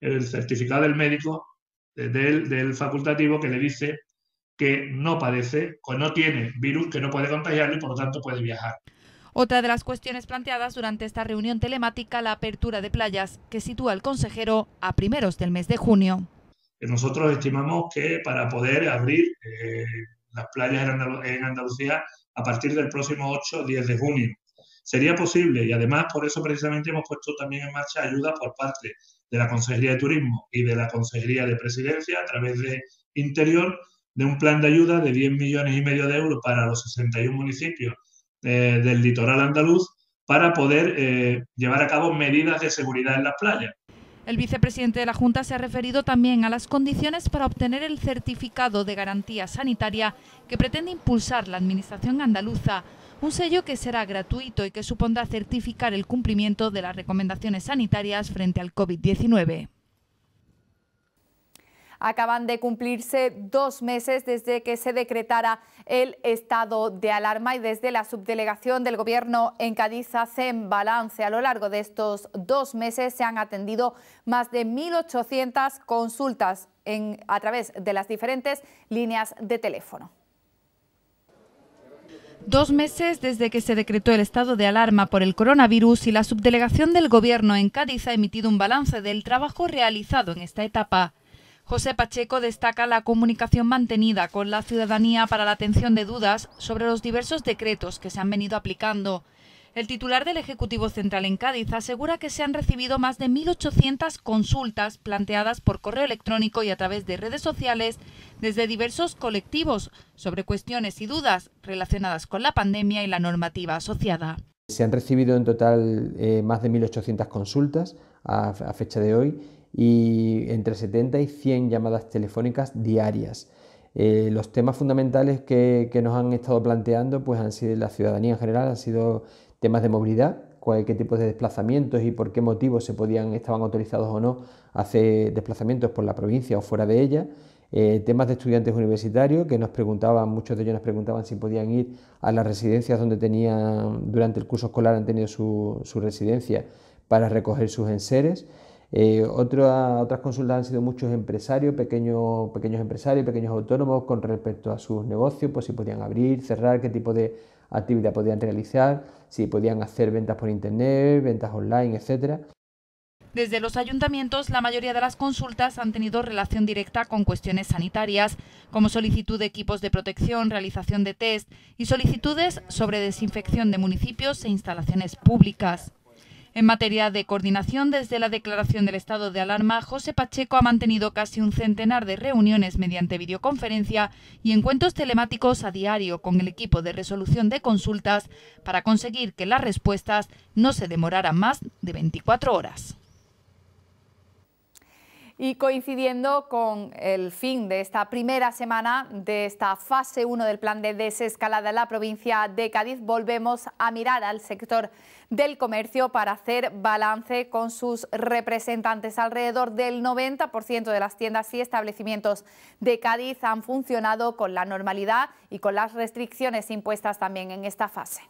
el certificado del médico del, facultativo que le dice que no padece o no tiene virus que no puede contagiarlo y por lo tanto puede viajar. Otra de las cuestiones planteadas durante esta reunión telemática, la apertura de playas, que sitúa el consejero a primeros del mes de junio. Nosotros estimamos que para poder abrir eh, las playas en Andalucía a partir del próximo 8 10 de junio. Sería posible y además por eso precisamente hemos puesto también en marcha ayuda por parte de la Consejería de Turismo y de la Consejería de Presidencia a través de Interior de un plan de ayuda de 10 millones y medio de euros para los 61 municipios eh, del litoral andaluz para poder eh, llevar a cabo medidas de seguridad en las playas. El vicepresidente de la Junta se ha referido también a las condiciones para obtener el certificado de garantía sanitaria que pretende impulsar la Administración andaluza, un sello que será gratuito y que supondrá certificar el cumplimiento de las recomendaciones sanitarias frente al COVID-19 acaban de cumplirse dos meses desde que se decretara el estado de alarma y desde la subdelegación del Gobierno en Cádiz hacen balance. A lo largo de estos dos meses se han atendido más de 1.800 consultas a través de las diferentes líneas de teléfono. Dos meses desde que se decretó el estado de alarma por el coronavirus y la subdelegación del Gobierno en Cádiz ha emitido un balance del trabajo realizado en esta etapa. José Pacheco destaca la comunicación mantenida con la ciudadanía para la atención de dudas sobre los diversos decretos que se han venido aplicando. El titular del Ejecutivo Central en Cádiz asegura que se han recibido más de 1.800 consultas planteadas por correo electrónico y a través de redes sociales desde diversos colectivos sobre cuestiones y dudas relacionadas con la pandemia y la normativa asociada. Se han recibido en total eh, más de 1.800 consultas a fecha de hoy y entre 70 y 100 llamadas telefónicas diarias. Eh, los temas fundamentales que, nos han estado planteando pues han sido la ciudadanía en general, han sido temas de movilidad, cuál, qué tipos de desplazamientos y por qué motivos se podían, estaban autorizados o no hacer desplazamientos por la provincia o fuera de ella. Eh, temas de estudiantes universitarios que nos preguntaban, muchos de ellos nos preguntaban si podían ir a las residencias donde tenían, durante el curso escolar han tenido su, su residencia para recoger sus enseres. Eh, ah, otras consultas han sido muchos empresarios, pequeños, pequeños empresarios, pequeños autónomos con respecto a sus negocios, pues si podían abrir, cerrar, qué tipo de actividad podían realizar, si podían hacer ventas por internet, ventas online, etcétera. Desde los ayuntamientos, la mayoría de las consultas han tenido relación directa con cuestiones sanitarias, como solicitud de equipos de protección, realización de test y solicitudes sobre desinfección de municipios e instalaciones públicas. En materia de coordinación, desde la declaración del estado de alarma, José Pacheco ha mantenido casi un centenar de reuniones mediante videoconferencia y encuentros telemáticos a diario con el equipo de resolución de consultas para conseguir que las respuestas no se demoraran más de 24 horas y coincidiendo con el fin de esta primera semana de esta fase 1 del plan de desescalada en la provincia de Cádiz, volvemos a mirar al sector del comercio para hacer balance con sus representantes. Alrededor del 90% de las tiendas y establecimientos de Cádiz han funcionado con la normalidad y con las restricciones impuestas también en esta fase.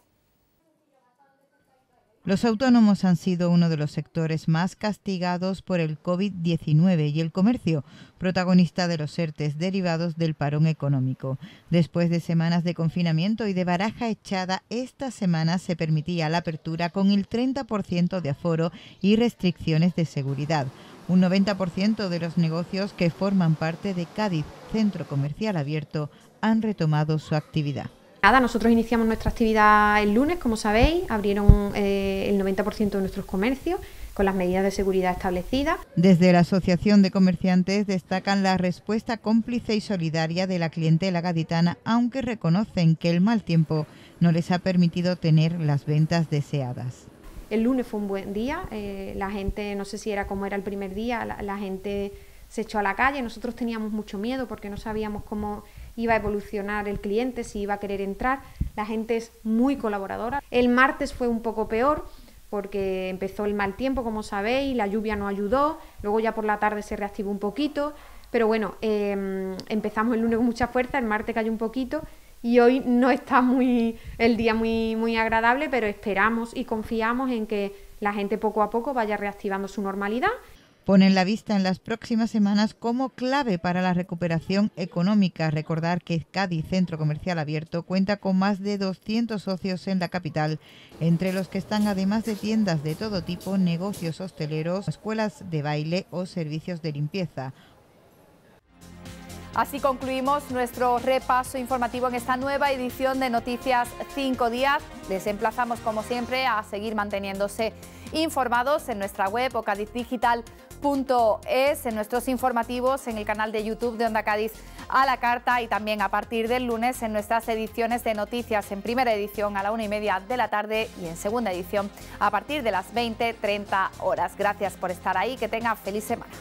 Los autónomos han sido uno de los sectores más castigados por el COVID-19 y el comercio, protagonista de los ERTES derivados del parón económico. Después de semanas de confinamiento y de baraja echada, esta semana se permitía la apertura con el 30% de aforo y restricciones de seguridad. Un 90% de los negocios que forman parte de Cádiz Centro Comercial Abierto han retomado su actividad. Nada, nosotros iniciamos nuestra actividad el lunes, como sabéis, abrieron eh, el 90% de nuestros comercios con las medidas de seguridad establecidas. Desde la Asociación de Comerciantes destacan la respuesta cómplice y solidaria de la clientela gaditana, aunque reconocen que el mal tiempo no les ha permitido tener las ventas deseadas. El lunes fue un buen día, eh, la gente, no sé si era como era el primer día, la gente se echó a la calle, nosotros teníamos mucho miedo porque no sabíamos cómo iba a evolucionar el cliente, si iba a querer entrar. La gente es muy colaboradora. El martes fue un poco peor porque empezó el mal tiempo, como sabéis, la lluvia no ayudó, luego ya por la tarde se reactivó un poquito, pero bueno, em, empezamos el lunes con mucha fuerza, el martes cayó un poquito y hoy no está muy el día muy, muy agradable, pero esperamos y confiamos en que la gente poco a poco vaya reactivando su normalidad ponen la vista en las próximas semanas como clave para la recuperación económica. Recordar que Cádiz Centro Comercial Abierto cuenta con más de 200 socios en la capital, entre los que están además de tiendas de todo tipo, negocios hosteleros, escuelas de baile o servicios de limpieza. Así concluimos nuestro repaso informativo en esta nueva edición de Noticias 5 Días. Les emplazamos, como siempre, a seguir manteniéndose informados en nuestra web o ocadizdigital.es, en nuestros informativos, en el canal de YouTube de Onda Cádiz a la carta y también a partir del lunes en nuestras ediciones de noticias en primera edición a la una y media de la tarde y en segunda edición a partir de las 20.30 horas. Gracias por estar ahí, que tenga feliz semana.